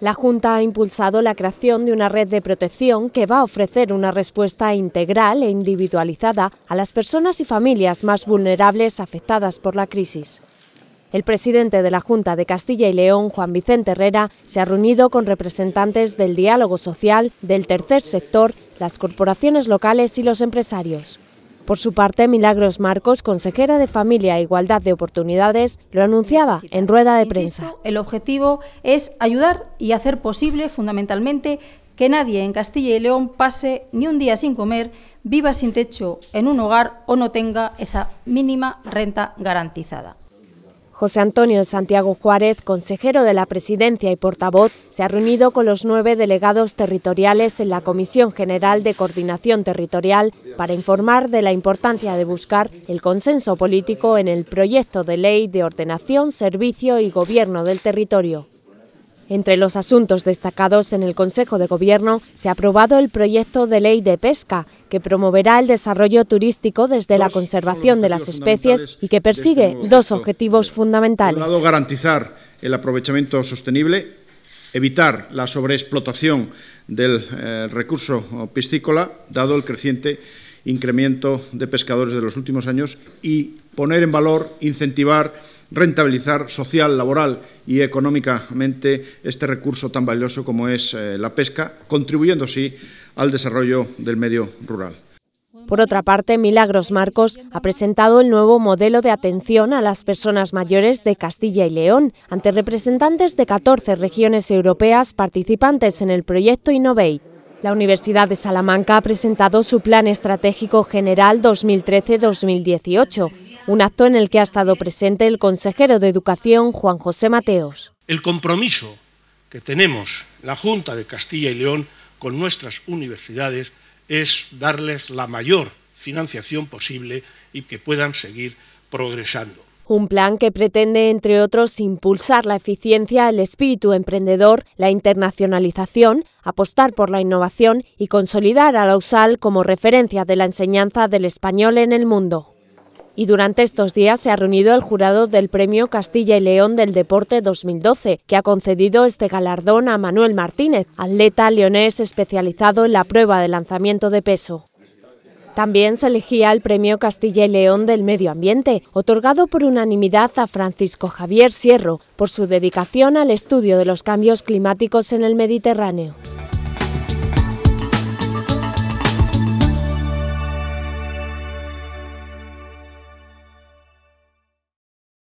La Junta ha impulsado la creación de una red de protección que va a ofrecer una respuesta integral e individualizada a las personas y familias más vulnerables afectadas por la crisis. El presidente de la Junta de Castilla y León, Juan Vicente Herrera, se ha reunido con representantes del diálogo social, del tercer sector, las corporaciones locales y los empresarios. Por su parte, Milagros Marcos, consejera de Familia e Igualdad de Oportunidades, lo anunciaba en rueda de prensa. el objetivo es ayudar y hacer posible, fundamentalmente, que nadie en Castilla y León pase ni un día sin comer, viva sin techo en un hogar o no tenga esa mínima renta garantizada. José Antonio de Santiago Juárez, consejero de la Presidencia y portavoz, se ha reunido con los nueve delegados territoriales en la Comisión General de Coordinación Territorial para informar de la importancia de buscar el consenso político en el proyecto de ley de ordenación, servicio y gobierno del territorio. Entre los asuntos destacados en el Consejo de Gobierno se ha aprobado el proyecto de ley de pesca que promoverá el desarrollo turístico desde la conservación de las especies y que este persigue dos objetivos fundamentales. Por garantizar el aprovechamiento sostenible, evitar la sobreexplotación del eh, recurso piscícola, dado el creciente incremento de pescadores de los últimos años y poner en valor, incentivar, rentabilizar social, laboral y económicamente este recurso tan valioso como es eh, la pesca, contribuyendo así al desarrollo del medio rural. Por otra parte, Milagros Marcos ha presentado el nuevo modelo de atención a las personas mayores de Castilla y León ante representantes de 14 regiones europeas participantes en el proyecto Innovate. La Universidad de Salamanca ha presentado su Plan Estratégico General 2013-2018, un acto en el que ha estado presente el consejero de Educación Juan José Mateos. El compromiso que tenemos la Junta de Castilla y León con nuestras universidades es darles la mayor financiación posible y que puedan seguir progresando un plan que pretende, entre otros, impulsar la eficiencia, el espíritu emprendedor, la internacionalización, apostar por la innovación y consolidar a la USAL como referencia de la enseñanza del español en el mundo. Y durante estos días se ha reunido el jurado del Premio Castilla y León del Deporte 2012, que ha concedido este galardón a Manuel Martínez, atleta leonés especializado en la prueba de lanzamiento de peso. También se elegía el Premio Castilla y León del Medio Ambiente, otorgado por unanimidad a Francisco Javier Sierro por su dedicación al estudio de los cambios climáticos en el Mediterráneo.